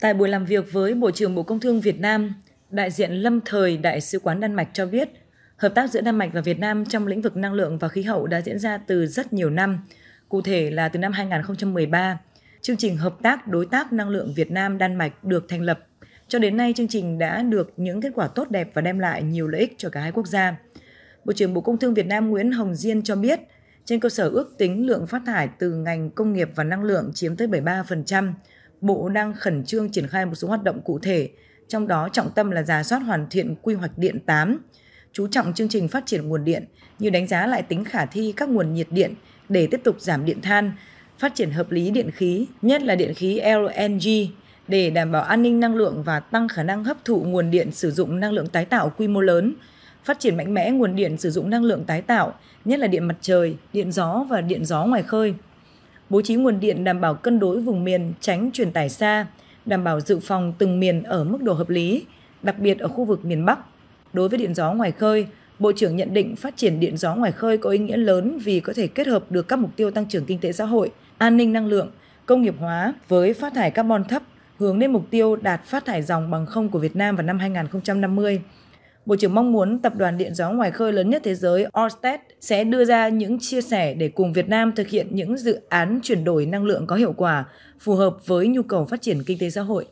Tại buổi làm việc với Bộ trưởng Bộ Công Thương Việt Nam, đại diện lâm thời Đại sứ quán Đan Mạch cho biết, hợp tác giữa Đan Mạch và Việt Nam trong lĩnh vực năng lượng và khí hậu đã diễn ra từ rất nhiều năm, cụ thể là từ năm 2013. Chương trình Hợp tác Đối tác Năng lượng Việt Nam Đan Mạch được thành lập. Cho đến nay, chương trình đã được những kết quả tốt đẹp và đem lại nhiều lợi ích cho cả hai quốc gia. Bộ trưởng Bộ Công Thương Việt Nam Nguyễn Hồng Diên cho biết, trên cơ sở ước tính lượng phát thải từ ngành công nghiệp và năng lượng chiếm tới 73%, Bộ đang khẩn trương triển khai một số hoạt động cụ thể, trong đó trọng tâm là giả soát hoàn thiện quy hoạch điện 8, chú trọng chương trình phát triển nguồn điện như đánh giá lại tính khả thi các nguồn nhiệt điện để tiếp tục giảm điện than, phát triển hợp lý điện khí, nhất là điện khí LNG để đảm bảo an ninh năng lượng và tăng khả năng hấp thụ nguồn điện sử dụng năng lượng tái tạo quy mô lớn, phát triển mạnh mẽ nguồn điện sử dụng năng lượng tái tạo, nhất là điện mặt trời, điện gió và điện gió ngoài khơi bố trí nguồn điện đảm bảo cân đối vùng miền tránh truyền tải xa, đảm bảo dự phòng từng miền ở mức độ hợp lý, đặc biệt ở khu vực miền Bắc. Đối với điện gió ngoài khơi, Bộ trưởng nhận định phát triển điện gió ngoài khơi có ý nghĩa lớn vì có thể kết hợp được các mục tiêu tăng trưởng kinh tế xã hội, an ninh năng lượng, công nghiệp hóa với phát thải carbon thấp, hướng đến mục tiêu đạt phát thải dòng bằng không của Việt Nam vào năm 2050. Bộ trưởng mong muốn tập đoàn điện gió ngoài khơi lớn nhất thế giới Orsted sẽ đưa ra những chia sẻ để cùng Việt Nam thực hiện những dự án chuyển đổi năng lượng có hiệu quả, phù hợp với nhu cầu phát triển kinh tế xã hội.